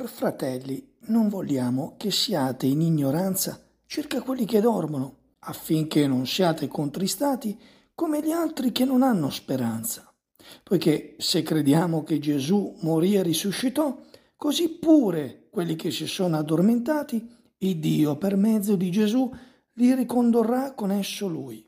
Or fratelli, non vogliamo che siate in ignoranza circa quelli che dormono, affinché non siate contristati come gli altri che non hanno speranza. Poiché se crediamo che Gesù morì e risuscitò, così pure quelli che si sono addormentati, il Dio per mezzo di Gesù li ricondurrà con esso lui.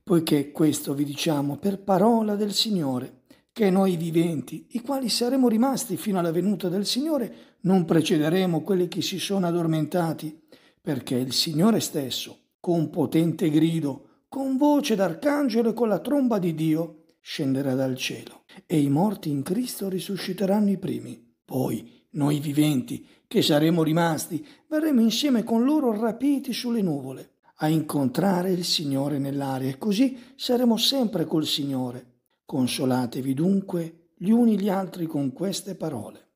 Poiché questo vi diciamo per parola del Signore, che noi viventi, i quali saremo rimasti fino alla venuta del Signore, non precederemo quelli che si sono addormentati, perché il Signore stesso, con potente grido, con voce d'arcangelo e con la tromba di Dio, scenderà dal cielo, e i morti in Cristo risusciteranno i primi. Poi noi viventi, che saremo rimasti, verremo insieme con loro rapiti sulle nuvole, a incontrare il Signore nell'aria, e così saremo sempre col Signore. Consolatevi dunque gli uni gli altri con queste parole.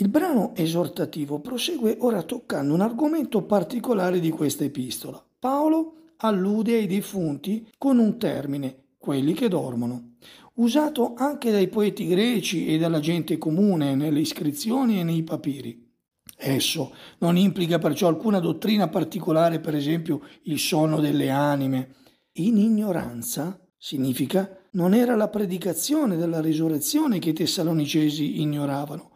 Il brano esortativo prosegue ora toccando un argomento particolare di questa epistola. Paolo allude ai defunti con un termine, quelli che dormono, usato anche dai poeti greci e dalla gente comune nelle iscrizioni e nei papiri. Esso non implica perciò alcuna dottrina particolare, per esempio il sonno delle anime. In ignoranza significa non era la predicazione della risurrezione che i tessalonicesi ignoravano,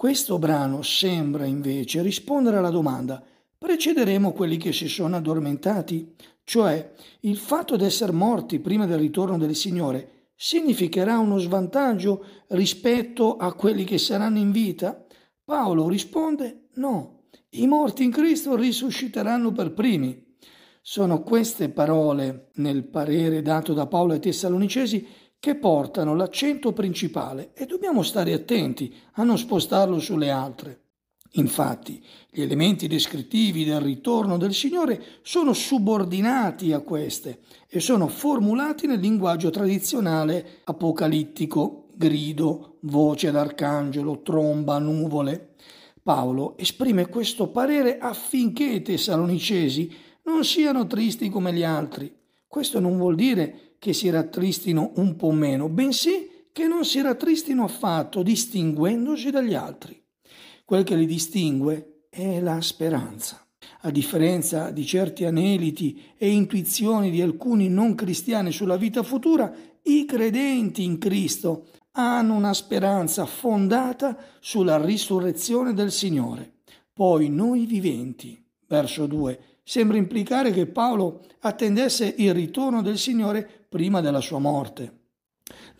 questo brano sembra invece rispondere alla domanda precederemo quelli che si sono addormentati? Cioè il fatto di essere morti prima del ritorno del Signore significherà uno svantaggio rispetto a quelli che saranno in vita? Paolo risponde no, i morti in Cristo risusciteranno per primi. Sono queste parole, nel parere dato da Paolo ai Tessalonicesi, che portano l'accento principale e dobbiamo stare attenti a non spostarlo sulle altre. Infatti, gli elementi descrittivi del ritorno del Signore sono subordinati a queste e sono formulati nel linguaggio tradizionale apocalittico, grido, voce d'arcangelo, tromba, nuvole. Paolo esprime questo parere affinché i tessalonicesi non siano tristi come gli altri, questo non vuol dire che si rattristino un po' meno, bensì che non si rattristino affatto, distinguendosi dagli altri. Quel che li distingue è la speranza. A differenza di certi aneliti e intuizioni di alcuni non cristiani sulla vita futura, i credenti in Cristo hanno una speranza fondata sulla risurrezione del Signore. Poi noi viventi, verso 2, sembra implicare che Paolo attendesse il ritorno del Signore prima della sua morte.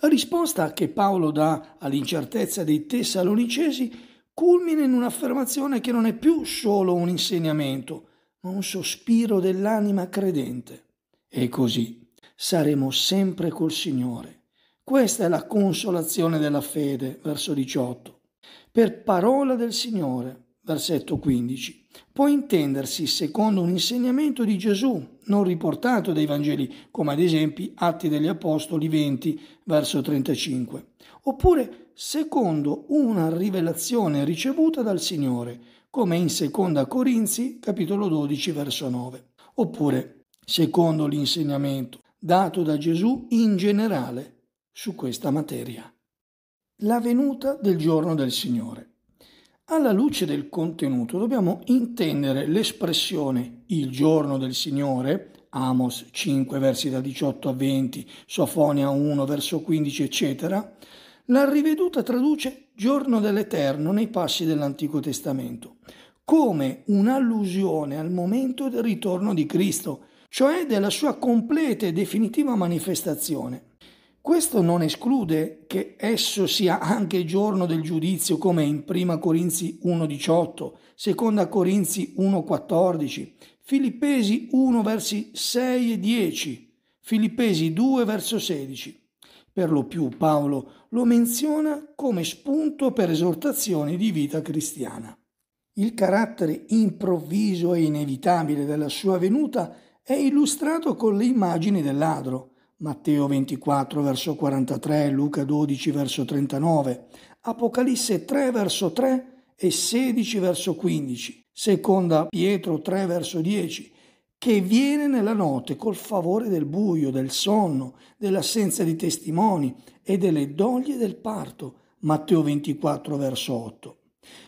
La risposta che Paolo dà all'incertezza dei Tessalonicesi culmina in un'affermazione che non è più solo un insegnamento, ma un sospiro dell'anima credente. E così saremo sempre col Signore. Questa è la consolazione della fede, verso 18. Per parola del Signore, versetto 15, può intendersi secondo un insegnamento di Gesù non riportato dai Vangeli, come ad esempio Atti degli Apostoli 20, verso 35, oppure secondo una rivelazione ricevuta dal Signore, come in Seconda Corinzi, capitolo 12, verso 9, oppure secondo l'insegnamento dato da Gesù in generale su questa materia. La venuta del giorno del Signore. Alla luce del contenuto dobbiamo intendere l'espressione il giorno del Signore, Amos 5 versi da 18 a 20, Sofonia 1 verso 15 eccetera, la riveduta traduce giorno dell'Eterno nei passi dell'Antico Testamento, come un'allusione al momento del ritorno di Cristo, cioè della sua completa e definitiva manifestazione. Questo non esclude che esso sia anche giorno del giudizio come in 1 Corinzi 1.18, 2 Corinzi 1.14, Filippesi 1 versi 6 e 10, Filippesi 2 verso 16. Per lo più Paolo lo menziona come spunto per esortazioni di vita cristiana. Il carattere improvviso e inevitabile della sua venuta è illustrato con le immagini del ladro Matteo 24 verso 43, Luca 12 verso 39, Apocalisse 3 verso 3 e 16 verso 15, seconda Pietro 3 verso 10, che viene nella notte col favore del buio, del sonno, dell'assenza di testimoni e delle doglie del parto, Matteo 24 verso 8.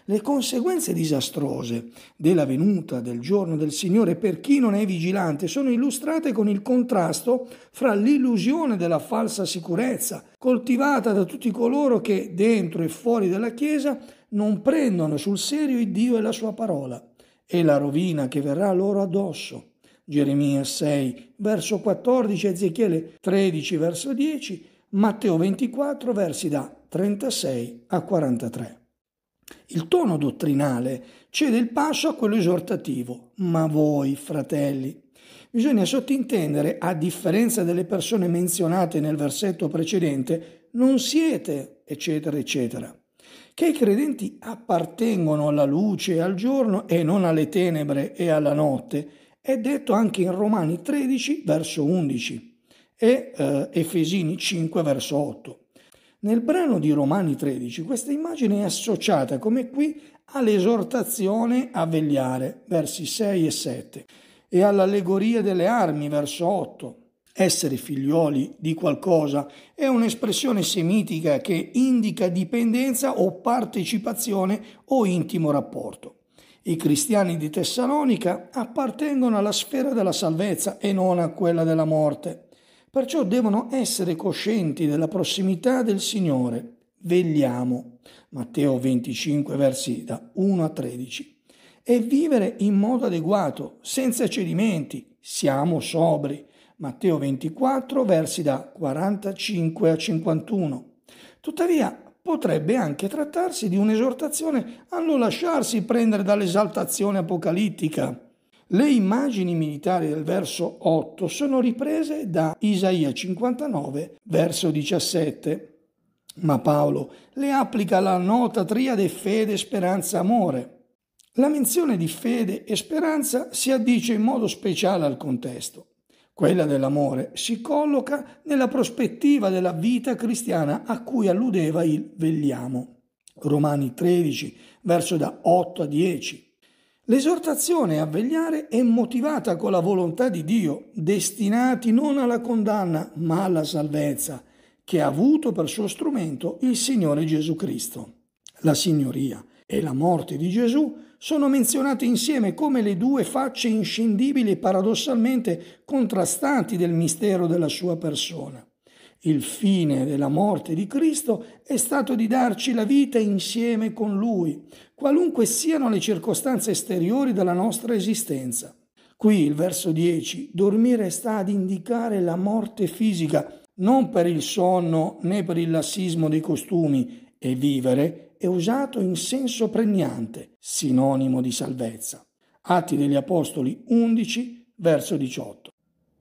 Le conseguenze disastrose della venuta del giorno del Signore per chi non è vigilante sono illustrate con il contrasto fra l'illusione della falsa sicurezza, coltivata da tutti coloro che, dentro e fuori della Chiesa, non prendono sul serio il Dio e la sua parola, e la rovina che verrà loro addosso. Geremia 6, verso 14, Ezechiele 13, verso 10, Matteo 24, versi da 36 a 43. Il tono dottrinale cede il passo a quello esortativo. Ma voi, fratelli, bisogna sottintendere, a differenza delle persone menzionate nel versetto precedente, non siete, eccetera, eccetera. Che i credenti appartengono alla luce e al giorno e non alle tenebre e alla notte, è detto anche in Romani 13, verso 11 e eh, Efesini 5, verso 8. Nel brano di Romani 13 questa immagine è associata, come qui, all'esortazione a vegliare, versi 6 e 7, e all'allegoria delle armi, verso 8. Essere figlioli di qualcosa è un'espressione semitica che indica dipendenza o partecipazione o intimo rapporto. I cristiani di Tessalonica appartengono alla sfera della salvezza e non a quella della morte. Perciò devono essere coscienti della prossimità del Signore. Vegliamo, Matteo 25 versi da 1 a 13, e vivere in modo adeguato, senza cedimenti, siamo sobri. Matteo 24 versi da 45 a 51. Tuttavia potrebbe anche trattarsi di un'esortazione a non lasciarsi prendere dall'esaltazione apocalittica le immagini militari del verso 8 sono riprese da Isaia 59, verso 17. Ma Paolo le applica la nota triade fede, speranza, amore. La menzione di fede e speranza si addice in modo speciale al contesto. Quella dell'amore si colloca nella prospettiva della vita cristiana a cui alludeva il vegliamo. Romani 13, verso da 8 a 10. L'esortazione a vegliare è motivata con la volontà di Dio, destinati non alla condanna, ma alla salvezza, che ha avuto per suo strumento il Signore Gesù Cristo. La Signoria e la morte di Gesù sono menzionate insieme come le due facce inscindibili e paradossalmente contrastanti del mistero della sua persona il fine della morte di Cristo è stato di darci la vita insieme con Lui, qualunque siano le circostanze esteriori della nostra esistenza. Qui il verso 10, dormire sta ad indicare la morte fisica, non per il sonno né per il lassismo dei costumi, e vivere è usato in senso pregnante, sinonimo di salvezza. Atti degli Apostoli 11, verso 18.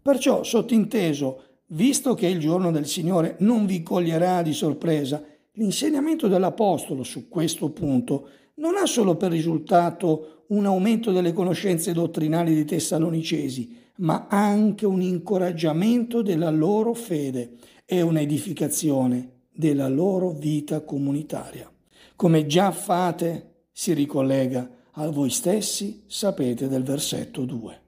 Perciò sottinteso Visto che il giorno del Signore non vi coglierà di sorpresa, l'insegnamento dell'Apostolo su questo punto non ha solo per risultato un aumento delle conoscenze dottrinali dei Tessalonicesi, ma anche un incoraggiamento della loro fede e un'edificazione della loro vita comunitaria. Come già fate, si ricollega a voi stessi, sapete del versetto 2.